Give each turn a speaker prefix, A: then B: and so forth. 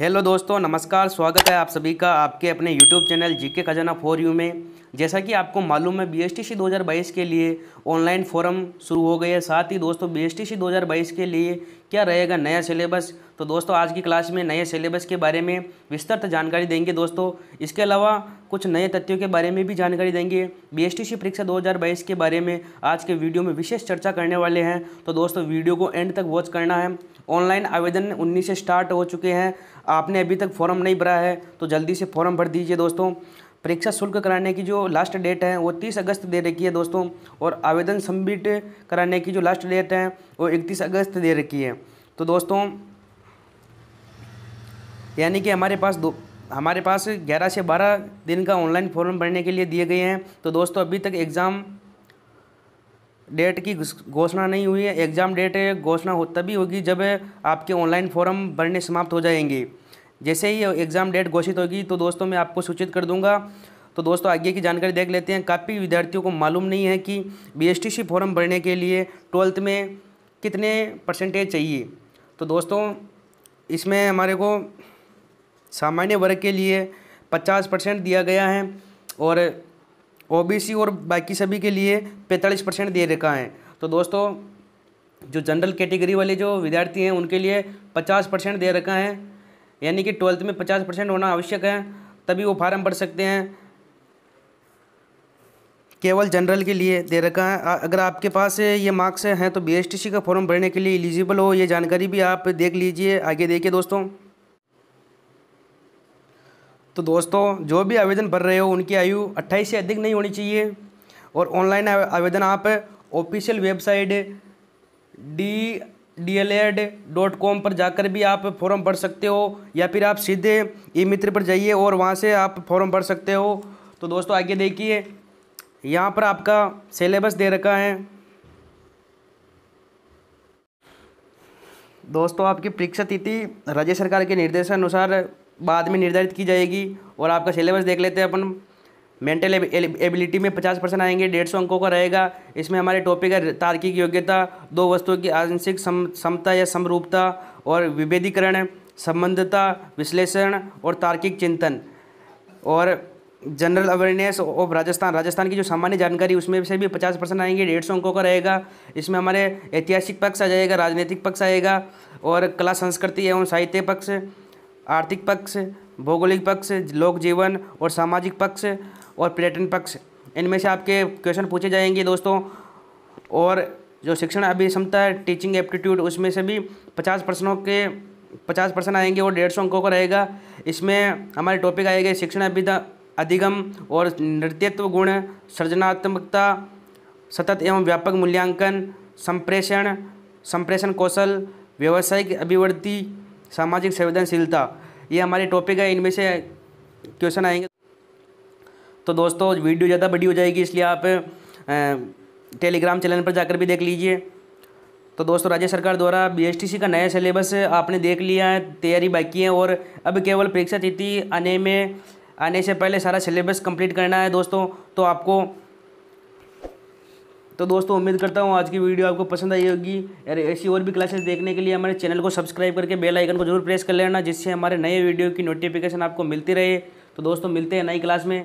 A: hello दोस्तों नमस्कार स्वागत है आप सभी का आपके अपने YouTube channel GK Khajana for you में जैसा कि आपको मालूम है बीएसटीसी 2022 के लिए ऑनलाइन फॉरम शुरू हो गए है साथ ही दोस्तों बीएसटीसी 2022 के लिए क्या रहेगा नया सिलेबस तो दोस्तों आज की क्लास में नए सिलेबस के बारे में विस्तृत जानकारी देंगे दोस्तों इसके अलावा कुछ नए तथ्यों के बारे में भी जानकारी देंगे बीएसटीसी परीक्षा 2022 के बारे में आज के वीडियो में विशेष चर्चा करने वाले हैं तो दोस्तों वीडियो को एंड तक वॉच करना है ऑनलाइन आवेदन उन्नीस से स्टार्ट हो चुके हैं आपने अभी तक फॉर्म नहीं भरा है तो जल्दी से फॉर्म भर दीजिए दोस्तों परीक्षा शुल्क कराने की जो लास्ट डेट है वो तीस अगस्त दे रखी है दोस्तों और आवेदन सबमिट कराने की जो लास्ट डेट है वो इकतीस अगस्त दे रखी है तो दोस्तों यानी कि हमारे पास दो हमारे पास ग्यारह से बारह दिन का ऑनलाइन फॉर्म भरने के लिए दिए गए हैं तो दोस्तों अभी तक एग्ज़ाम डेट की घोषणा नहीं हुई है एग्ज़ाम डेट घोषणा हो तभी होगी जब आपके ऑनलाइन फॉर्म भरने समाप्त हो जाएंगे जैसे ही एग्ज़ाम डेट घोषित होगी तो दोस्तों मैं आपको सूचित कर दूंगा तो दोस्तों आगे की जानकारी देख लेते हैं काफ़ी विद्यार्थियों को मालूम नहीं है कि बी फॉर्म भरने के लिए ट्वेल्थ में कितने परसेंटेज चाहिए तो दोस्तों इसमें हमारे को सामान्य वर्ग के लिए पचास परसेंट दिया गया है और ओबीसी और बाकी सभी के लिए पैंतालीस परसेंट दे रखा है तो दोस्तों जो जनरल कैटेगरी वाले जो विद्यार्थी हैं उनके लिए पचास परसेंट दे रखा है यानी कि ट्वेल्थ में पचास परसेंट होना आवश्यक है तभी वो फार्म भर सकते हैं केवल जनरल के लिए दे रखा है अगर आपके पास ये मार्क्स हैं तो बी का फॉर्म भरने के लिए एलिजिबल हो ये जानकारी भी आप देख लीजिए आगे देखिए दोस्तों तो दोस्तों जो भी आवेदन भर रहे हो उनकी आयु अट्ठाईस से अधिक नहीं होनी चाहिए और ऑनलाइन आवेदन आप official website D D L Ed dot com पर जाकर भी आप फॉर्म भर सकते हो या फिर आप सीधे ई मित्र पर जाइए और वहाँ से आप फॉर्म भर सकते हो तो दोस्तों आगे देखिए यहाँ पर आपका सिलेबस दे रखा है दोस्तों आपकी परीक्षा तिथि राज्य सरकार के निर्देशानुसार बाद में निर्धारित की जाएगी और आपका सिलेबस देख लेते हैं अपन मेंटल एबिलिटी में पचास परसेंट आएंगे डेढ़ सौ अंकों का रहेगा इसमें हमारे टॉपिक है तार्किक योग्यता दो वस्तुओं की आंशिक सम समता या समरूपता और विभेदीकरण संबंधता विश्लेषण और तार्किक चिंतन और general awareness of Rajasthan Rajasthan की जो सामान्य जानकारी उसमें से भी पचास परसेंट आएंगे डेढ़ सौ अंकों का रहेगा इसमें हमारे ऐतिहासिक पक्ष आ जाएगा राजनीतिक पक्ष आएगा और कला संस्कृति एवं साहित्य पक्ष आर्थिक पक्ष भौगोलिक पक्ष लोक जीवन और सामाजिक पक्ष और पर्यटन पक्ष इनमें से आपके क्वेश्चन पूछे जाएंगे दोस्तों और जो शिक्षण है टीचिंग एप्टीट्यूड उसमें से भी पचास प्रश्नों के पचास परसेंट आएंगे और डेढ़ सौ अंकों का रहेगा इसमें हमारे टॉपिक आएंगे शिक्षण अभिधा अधिगम और नृत्यत्व गुण सृजनात्मकता सतत एवं व्यापक मूल्यांकन संप्रेषण संप्रेषण कौशल व्यावसायिक अभिवृद्धि सामाजिक संवेदनशीलता ये हमारे टॉपिक है इनमें से क्वेश्चन आएंगे तो दोस्तों वीडियो ज़्यादा बड़ी हो जाएगी इसलिए आप टेलीग्राम चैनल पर जाकर भी देख लीजिए तो दोस्तों राज्य सरकार द्वारा बीएसटीसी का नया सिलेबस आपने देख लिया है तैयारी बाकी है और अब केवल परीक्षा तिथि आने में आने से पहले सारा सिलेबस कंप्लीट करना है दोस्तों तो आपको तो दोस्तों उम्मीद करता हूँ आज की वीडियो आपको पसंद आई होगी यार ऐसी और भी क्लासेस देखने के लिए हमारे चैनल को सब्सक्राइब करके बेल आइकन को जरूर प्रेस कर लेना जिससे हमारे नए वीडियो की नोटिफिकेशन आपको मिलती रहे तो दोस्तों मिलते हैं नई क्लास में